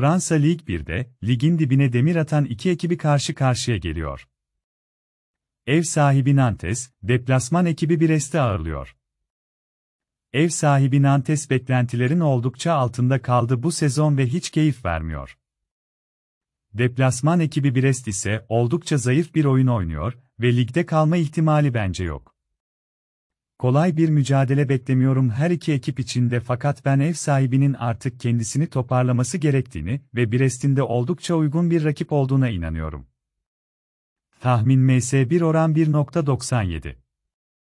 Fransa Lig 1'de, ligin dibine demir atan iki ekibi karşı karşıya geliyor. Ev sahibi Nantes, deplasman ekibi Brest'i ağırlıyor. Ev sahibi Nantes beklentilerin oldukça altında kaldı bu sezon ve hiç keyif vermiyor. Deplasman ekibi Brest ise oldukça zayıf bir oyun oynuyor ve ligde kalma ihtimali bence yok. Kolay bir mücadele beklemiyorum her iki ekip içinde fakat ben ev sahibinin artık kendisini toparlaması gerektiğini ve Brest'in de oldukça uygun bir rakip olduğuna inanıyorum. Tahmin MS1 oran 1.97